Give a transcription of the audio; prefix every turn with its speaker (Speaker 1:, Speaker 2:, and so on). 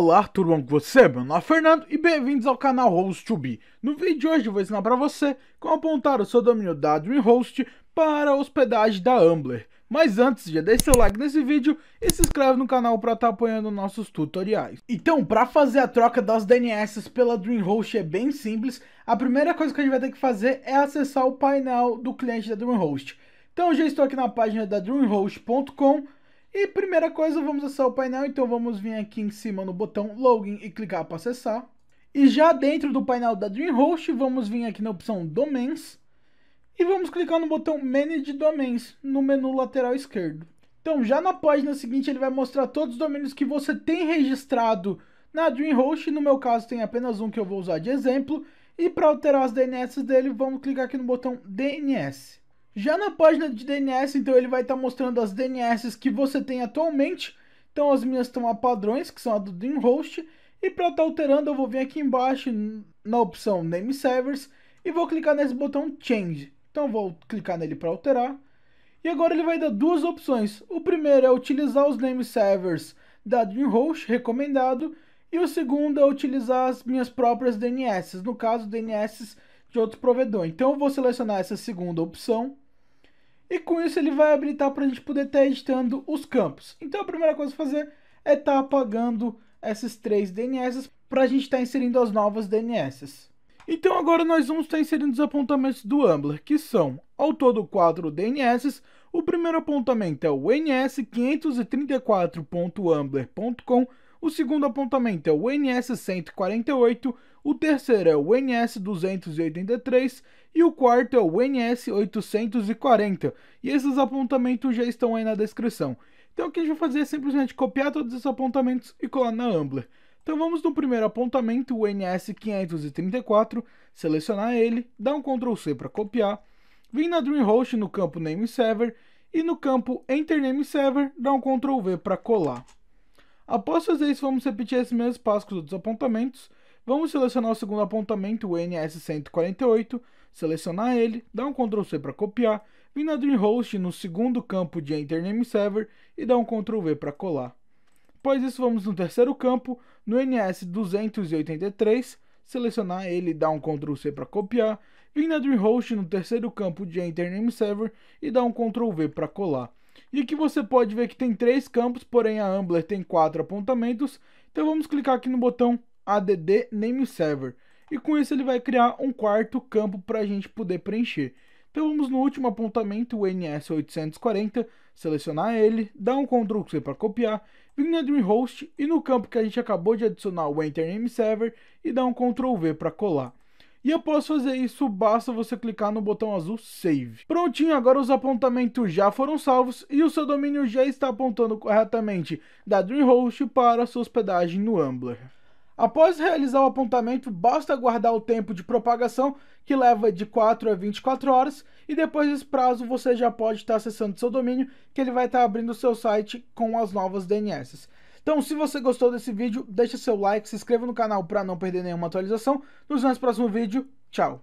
Speaker 1: Olá turma, você é meu nome é Fernando e bem-vindos ao canal Host2B. No vídeo de hoje vou ensinar para você como apontar o seu domínio da DreamHost para a hospedagem da Ambler. Mas antes, já deixa seu like nesse vídeo e se inscreve no canal para estar tá apoiando nossos tutoriais. Então, para fazer a troca das DNS pela DreamHost é bem simples. A primeira coisa que a gente vai ter que fazer é acessar o painel do cliente da DreamHost. Então, eu já estou aqui na página da dreamhost.com.br e primeira coisa, vamos acessar o painel, então vamos vir aqui em cima no botão Login e clicar para acessar. E já dentro do painel da DreamHost, vamos vir aqui na opção Domains e vamos clicar no botão Manage Domains no menu lateral esquerdo. Então já na página seguinte ele vai mostrar todos os domínios que você tem registrado na DreamHost, no meu caso tem apenas um que eu vou usar de exemplo, e para alterar as DNS dele, vamos clicar aqui no botão DNS. Já na página de DNS, então ele vai estar tá mostrando as DNS que você tem atualmente. Então as minhas estão a padrões, que são a do DreamHost. E para estar tá alterando, eu vou vir aqui embaixo na opção Name Servers e vou clicar nesse botão Change. Então vou clicar nele para alterar. E agora ele vai dar duas opções. O primeiro é utilizar os name servers da DreamHost, recomendado. E o segundo é utilizar as minhas próprias DNS, no caso DNS de outro provedor. Então eu vou selecionar essa segunda opção. E com isso ele vai habilitar para a gente poder estar editando os campos. Então a primeira coisa a fazer é estar tá apagando esses três DNS para a gente estar tá inserindo as novas DNS. Então agora nós vamos estar tá inserindo os apontamentos do Ambler, que são ao todo quatro DNS. O primeiro apontamento é o ns534.ambler.com o segundo apontamento é o NS 148, o terceiro é o NS 283 e o quarto é o NS 840. E esses apontamentos já estão aí na descrição. Então o que a gente vai fazer é simplesmente copiar todos esses apontamentos e colar na Ambler. Então vamos no primeiro apontamento, o NS 534, selecionar ele, dar um Ctrl C para copiar, vir na Dreamhost no campo Name Server e no campo Enter Name Server, dar um Ctrl V para colar. Após fazer isso, vamos repetir esse mesmo passo com os outros apontamentos. Vamos selecionar o segundo apontamento, o NS148, selecionar ele, dar um Ctrl C para copiar, vir na Dreamhost no segundo campo de Enter Name Server e dar um Ctrl V para colar. Após isso, vamos no terceiro campo, no NS283, selecionar ele, dar um Ctrl C para copiar, vir na Dreamhost no terceiro campo de Enter Name Server e dar um Ctrl V para colar. E aqui você pode ver que tem três campos, porém a Ambler tem quatro apontamentos. Então vamos clicar aqui no botão add name server. E com isso ele vai criar um quarto campo para a gente poder preencher. Então vamos no último apontamento, o NS840, selecionar ele, dar um Ctrl C para copiar, vir na Dreamhost e no campo que a gente acabou de adicionar o Enter Name Server e dar um Ctrl V para colar. E após fazer isso, basta você clicar no botão azul Save. Prontinho, agora os apontamentos já foram salvos e o seu domínio já está apontando corretamente da DreamHost para sua hospedagem no Ambler. Após realizar o apontamento, basta aguardar o tempo de propagação, que leva de 4 a 24 horas, e depois desse prazo você já pode estar acessando seu domínio, que ele vai estar abrindo o seu site com as novas DNS. Então, se você gostou desse vídeo, deixa seu like, se inscreva no canal para não perder nenhuma atualização. Nos vemos no próximo vídeo. Tchau!